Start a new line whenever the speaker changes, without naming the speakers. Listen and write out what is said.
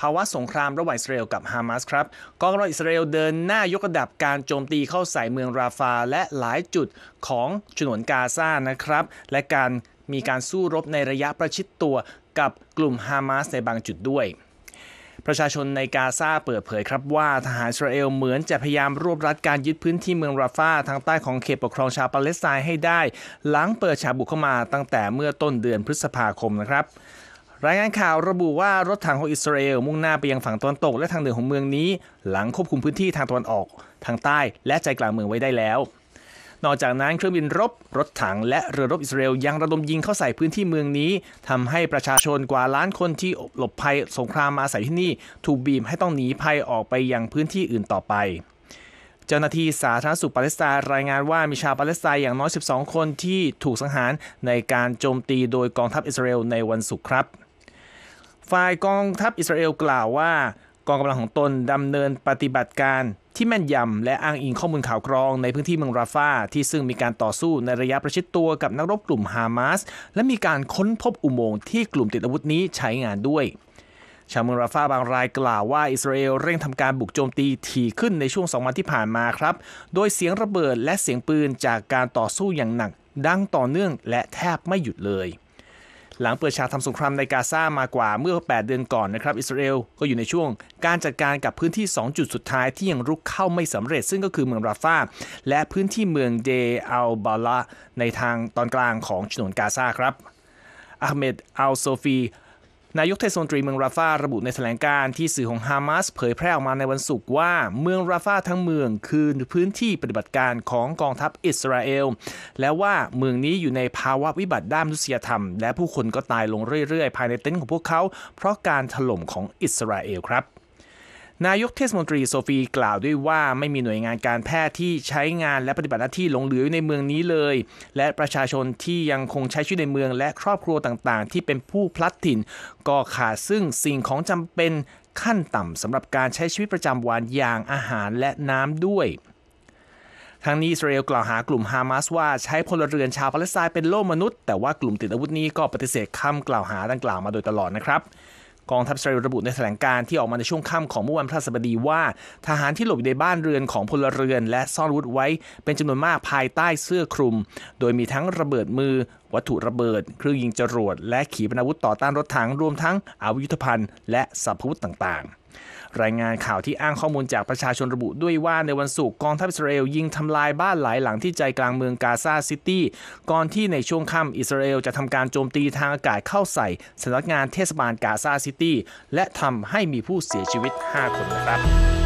ภาวะสงครามระหว่างอิสราเอลกับฮามาสครับ กองกำลังอิสราเอลเดินหน้ายกระดับการโจมตีเข้าใส่เมืองราฟาและหลายจุดของฉนวนกาซานะครับ และการมีการสู้รบในระยะประชิดตัวกับกลุ่มฮามาสในบางจุดด้วย ประชาชนในกาซาเปิดเผยครับว่าทหารอิสราเอลเหมือนจะพยายามรวบรัดการยึดพื้นที่เมืองราฟาทางใต้ของเขตปกครองชาวปาเลสไตน์ให้ได้หลังเปิดฉากบุกเข้ามาตั้งแต่เมื่อต้นเดือนพฤษภาคมนะครับรายงานข่าวระบุว่ารถถังของอิสราเอลมุ่งหน้าไปยังฝั่งตะวันตกและทางเหนือของเมืองนี้ หลังควบคุมพื้นที่ทางตะวันออก ทางใต้และใจกลางเมืองไว้ได้แล้ว นอกจากนั้น เครื่องบินรบ รถถังและเรือรบอิสราเอลยังระดมยิงเข้าใส่พื้นที่เมืองนี้ ทำให้ประชาชนกว่าล้านคนที่หลบภัยสงครามมาอาศัยที่นี่ ถูกบีบให้ต้องหนีภัยออกไปยังพื้นที่อื่นต่อไป เจ้าหน้าที่สาธารณสุขปาเลสไตน์รายงานว่ามีชาวปาเลสไตน์อย่างน้อย12 คนที่ถูกสังหารในการโจมตีโดยกองทัพอิสราเอลในวันศุกร์ครับฝ่ายกองทัพอิสราเอลกล่าวว่า กองกำลังของตนดำเนินปฏิบัติการที่แม่นยำและอ้างอิงข้อมูลข่าวกรองในพื้นที่เมืองราฟาที่ซึ่งมีการต่อสู้ในระยะประชิดตัวกับนักรบกลุ่มฮามาสและมีการค้นพบอุโมงค์ที่กลุ่มติดอาวุธนี้ใช้งานด้วย ชาวเมืองราฟาบางรายกล่าวว่าอิสราเอลเร่งทำการบุกโจมตีถี่ขึ้นในช่วงสองวันที่ผ่านมาครับโดยเสียงระเบิดและเสียงปืนจากการต่อสู้อย่างหนักดังต่อเนื่องและแทบไม่หยุดเลยหลังเปิดฉากทำสงครามในกาซามากว่าเมื่อ 8 เดือนก่อนนะครับ อิสราเอลก็อยู่ในช่วงการจัดการกับพื้นที่ 2 จุดสุดท้ายที่ยังรุกเข้าไม่สำเร็จ ซึ่งก็คือเมืองราฟาและพื้นที่เมืองเดอัลบาลาในทางตอนกลางของฉนวนกาซาครับอาเมด อัลโซฟีนายกเทศมนตรีเมืองราฟาระบุในแถลงการที่สื่อของฮามาสเผยแพร่ออกมาในวันศุกร์ว่าเมืองราฟาทั้งเมืองคือพื้นที่ปฏิบัติการของกองทัพอิสราเอล และว่าเมืองนี้อยู่ในภาวะวิบัติด้านมนุษยธรรม และผู้คนก็ตายลงเรื่อยๆ ภายในเต็นท์ของพวกเขา เพราะการถล่มของอิสราเอลครับนายกเทศมนตรีโซฟีกล่าวด้วยว่าไม่มีหน่วยงานการแพทย์ที่ใช้งานและปฏิบัติหน้าที่หลงเหลืออยู่ในเมืองนี้เลย และประชาชนที่ยังคงใช้ชีวิตในเมืองและครอบครัวต่างๆ ที่เป็นผู้พลัดถิ่น ก็ขาดซึ่งสิ่งของจำเป็นขั้นต่ำสำหรับการใช้ชีวิตประจำวันอย่างอาหารและน้ำด้วยทั้งนี้อิสราเอลกล่าวหากลุ่มฮามาสว่าใช้พลเรือนชาวปาเลสไตน์เป็นโล่มนุษย์แต่ว่ากลุ่มติดอาวุธนี้ก็ปฏิเสธคำกล่าวหาดังกล่าวมาโดยตลอดนะครับกองทัพอิสราเอลระบุในแถลงการที่ออกมาในช่วงค่ำของเมื่อวันพฤหัสบดีว่า ทหารที่หลบอยู่ในบ้านเรือนของพลเรือนและซ่อนวุธไว้เป็นจำนวนมากภายใต้เสื้อคลุม โดยมีทั้งระเบิดมือ วัตถุระเบิด เครื่องยิงจรวดและขีปนาวุธต่อต้านรถถังรวมทั้งอาวุธยุทโธกัณ์และสัพพวุธต่างๆรายงานข่าวที่อ้างข้อมูลจากประชาชนระบุด้วยว่าในวันศุกร์กองทัพอิสราเอลยิงทำลายบ้านหลายหลังที่ใจกลางเมืองกาซาซิตี้ก่อนที่ในช่วงค่ำอิสราเอลจะทำการโจมตีทางอากาศเข้าใส่สำนักงานเทศบาลกาซาซิตี้และทำให้มีผู้เสียชีวิต 5 คนนะครับ